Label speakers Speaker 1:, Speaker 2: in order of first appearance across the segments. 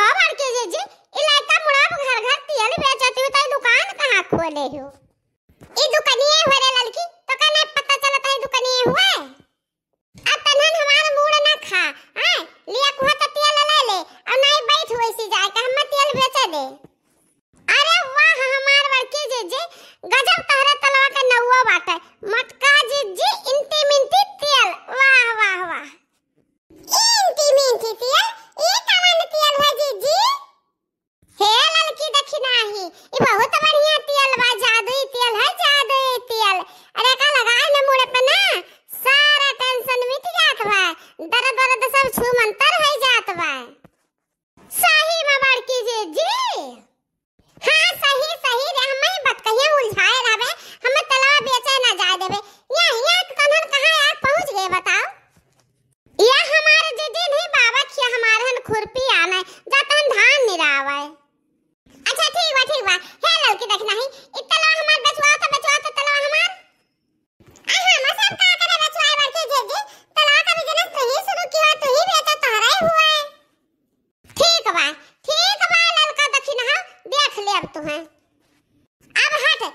Speaker 1: खबर कीजिए जी इलाका मुड़ाप घर घर तेल बेचती हो तो दुकान कहां खोले हो ई दुकानिए हो रे लड़की तो कने नहीं पता चलता है दुकानिए हुआ है अब तनन हमारा मूड ना खा हैं लिया को तेल ले ले और नहीं बैठ होई सी जाए के हम तेल बेच दे खुरपी आना जातन धान निरावे अच्छा ठीक बा ठीक बा हे लड़की देख नहीं इतना हमार बचवा तो बचवा तो तलवा हमार आहा सब का करे बचवाए बर के जे तलवा का बिजनेस तो ही शुरू किया तो ही बेटा तोहरा ही हुआ है ठीक बा ठीक बा लड़का दखिन हम देख ले अब तू है अब हट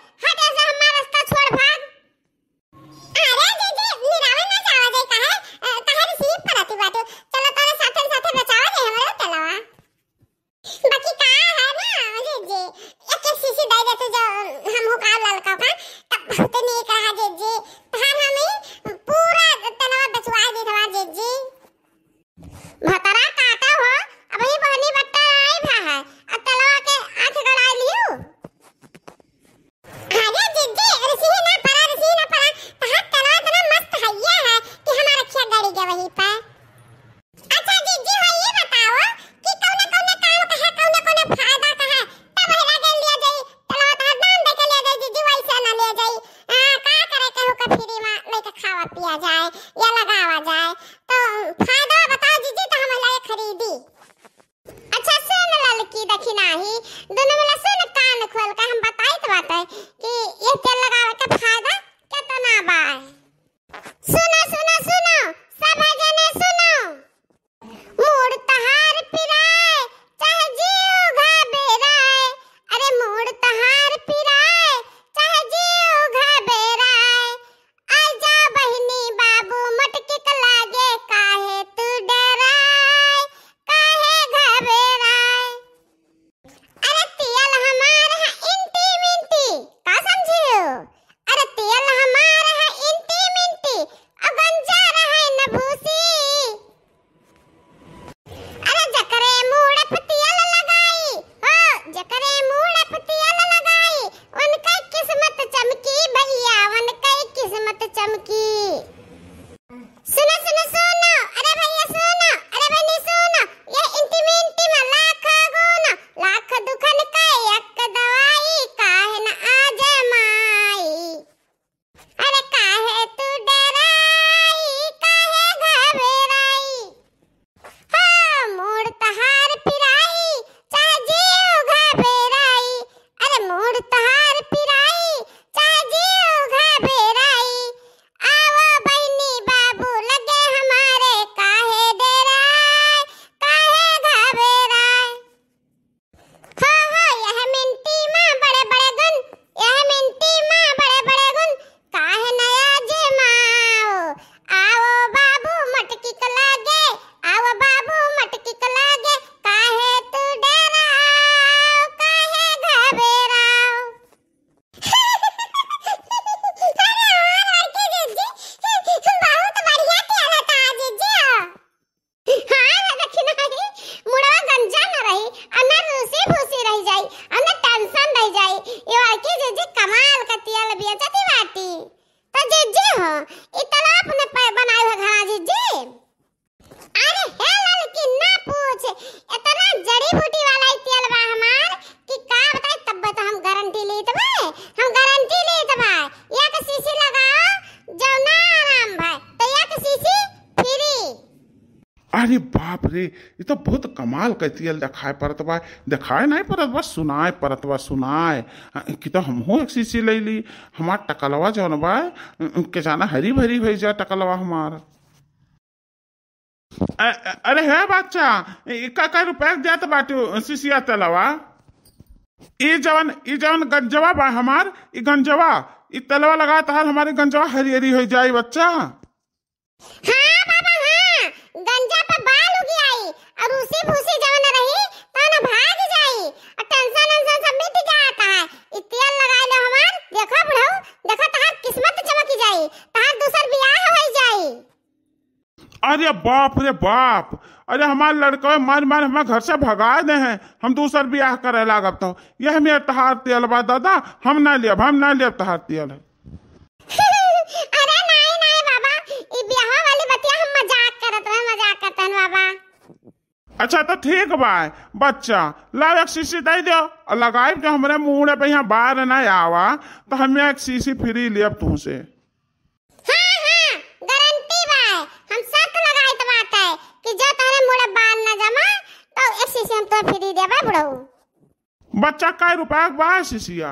Speaker 1: ખુશી રહી જાય અને ટેન્શન રહી જાય એવા કે જે જે કમાલ કરતી આ લબિયા જતી વાટી તો જે જે હો એ તલાપ ને બનાવ્યો ઘણા જે જે અરે હે લાલ ના પૂછ એ તને જડી બૂટી
Speaker 2: अरे बाप रे ये तो बहुत कमाल कहती है दिखाए परत बा दिखाए नहीं परत बा सुनाए परत बा सुनाए कि तो हम एक शीशी ले ली हमार टकलवा जो बा के जाना हरी भरी भई जा टकलवा हमार अरे है बच्चा इक्का का रुपया जात बाटू शीशिया तलवा ई जवन ई जवन गंजवा बा हमार ई गंजवा ई तलवा लगा तहार हमारे गंजवा हरी हरी हो जाई बच्चा
Speaker 1: हाँ। रही भाग जाई टेंशन टेंशन सब मिट है लो हमार देखो देखो किस्मत चमक जाई दूसर बियाह जाई
Speaker 2: अरे बाप रे बाप अरे हमारे लड़को मार मन हमारे घर से भगा दे हैं हम दूसर ब्याह करे लागत तो यह मेरा तहार तेल बा दादा हम ना लेब हम ना लेब तहार तेल है अच्छा तो ठीक बाय बच्चा लाओ एक शीशी दे दो और लगाए जो हमारे मुंह पे यहाँ बाहर ना आवा तो हम एक शीशी फ्री लियब तुह से है तो फ्री बच्चा का रुपया बा शीशिया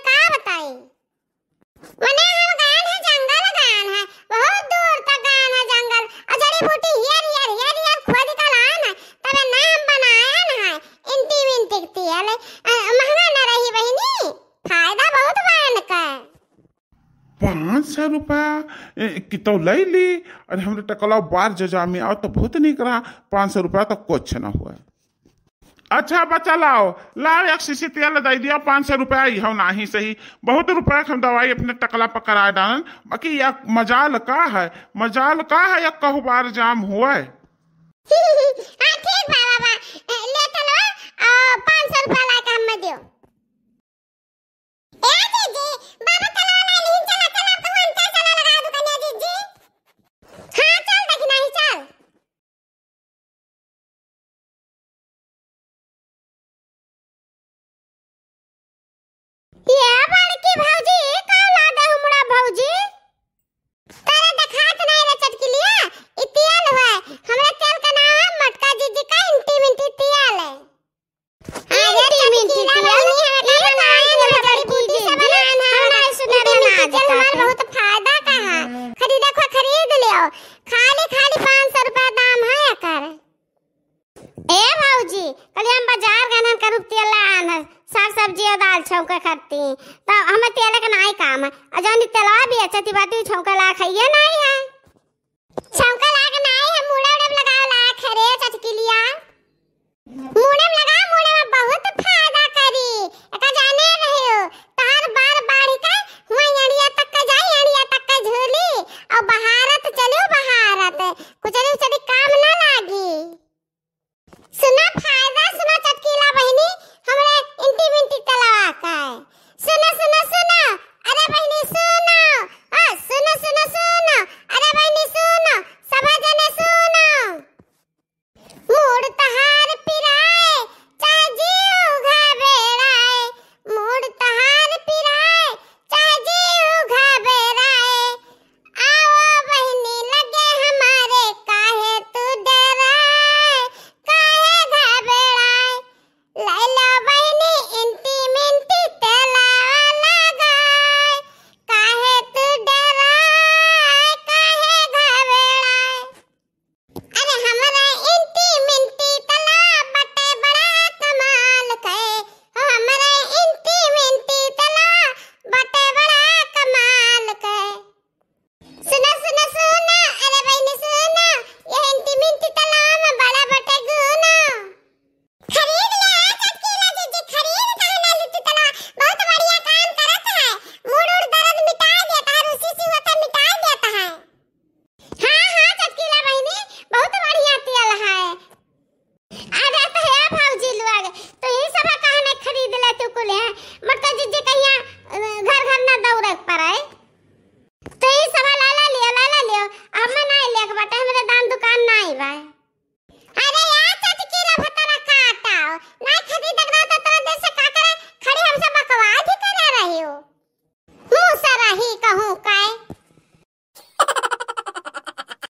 Speaker 2: कितौ तो ले ली अरे हमरे टकला बार जजा में आओ तो बहुत निक रहा पाँच सौ रुपया तो कुछ ना हुआ अच्छा बच्चा लाओ लाओ एक शीशी तेल दे दिया पाँच सौ रुपया हो ना ही सही बहुत रुपया हम दवाई अपने टकला पर करा डालन बाकी यह मजाल का है मजाल का है यह कहू बार जाम हुआ है